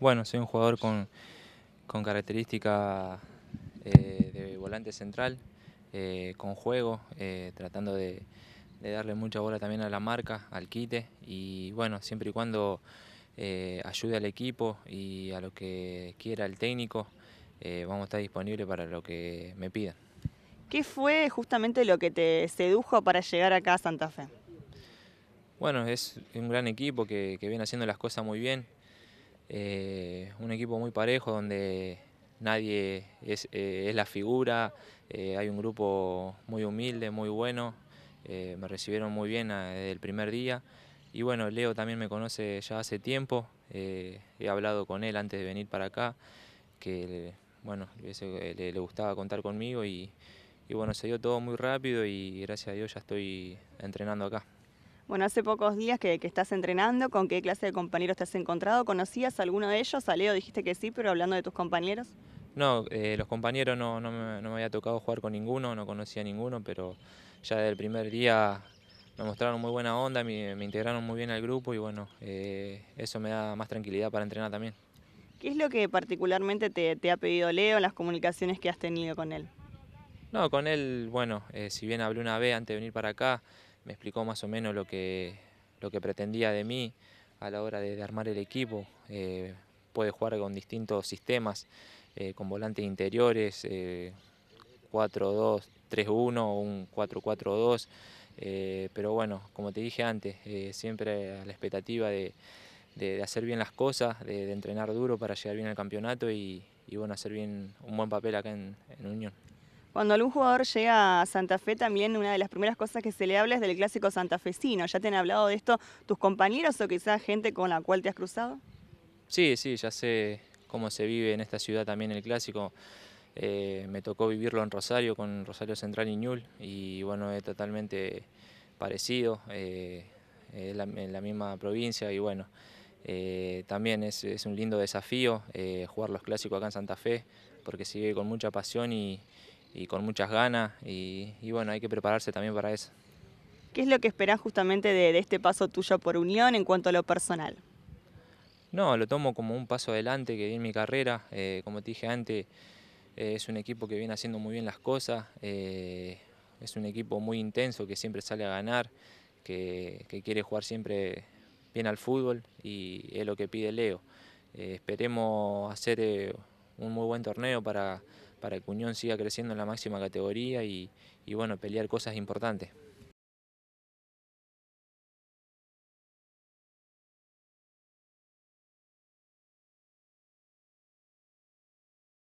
Bueno, soy un jugador con, con características eh, de volante central, eh, con juego, eh, tratando de, darle mucha bola también a la marca, al quite, y bueno, siempre y cuando ayude al equipo y a lo que quiera el técnico, vamos a estar disponibles para lo que me pidan. ¿Qué fue justamente lo que te sedujo para llegar acá a Santa Fe? Bueno, es un gran equipo que viene haciendo las cosas muy bien, eh, un equipo muy parejo donde nadie es, eh, la figura, eh, hay un grupo muy humilde, muy bueno, me recibieron muy bien ah, desde el primer día y bueno, Leo también me conoce ya hace tiempo, he hablado con él antes de venir para acá, que bueno, le, gustaba contar conmigo y, y bueno, se dio todo muy rápido y gracias a Dios ya estoy entrenando acá. Bueno, hace pocos días que, estás entrenando, ¿con qué clase de compañeros te has encontrado? ¿Conocías alguno de ellos? A Leo dijiste que sí, pero hablando de tus compañeros. No, eh, los compañeros no, me, había tocado jugar con ninguno, no conocía a ninguno, pero ya desde el primer día me mostraron muy buena onda, me, integraron muy bien al grupo y bueno, eh, eso me da más tranquilidad para entrenar también. ¿Qué es lo que particularmente te, ha pedido Leo en las comunicaciones que has tenido con él? No, con él, bueno, eh, si bien hablé una vez antes de venir para acá, me explicó más o menos lo que, lo que pretendía de mí a la hora de, armar el equipo. Eh, puede jugar con distintos sistemas, eh, con volantes interiores, eh, 4-2-3-1 o un 4-4-2. Eh, pero bueno, como te dije antes, siempre a la expectativa de, hacer bien las cosas, de, entrenar duro para llegar bien al campeonato y, bueno, hacer bien un buen papel acá en Unión. Cuando algún jugador llega a Santa Fe, también una de las primeras cosas que se le habla es del clásico santafesino. ¿Ya te han hablado de esto tus compañeros o quizás gente con la cual te has cruzado? Sí, sí, ya sé cómo se vive en esta ciudad también el clásico. Eh, me tocó vivirlo en Rosario con Rosario Central y Ñul y bueno, es totalmente parecido, eh, es en la misma provincia y bueno, eh, también es, un lindo desafío jugar los clásicos acá en Santa Fe porque sigue con mucha pasión y, y con muchas ganas y, bueno, hay que prepararse también para eso. ¿Qué es lo que esperás justamente de, este paso tuyo por Unión en cuanto a lo personal? No, lo tomo como un paso adelante que di en mi carrera. Eh, como te dije antes, eh, es un equipo que viene haciendo muy bien las cosas, eh, es un equipo muy intenso que siempre sale a ganar, que quiere jugar siempre bien al fútbol y es lo que pide Leo. esperemos hacer un muy buen torneo para, para que Unión siga creciendo en la máxima categoría y, y bueno, pelear cosas importantes.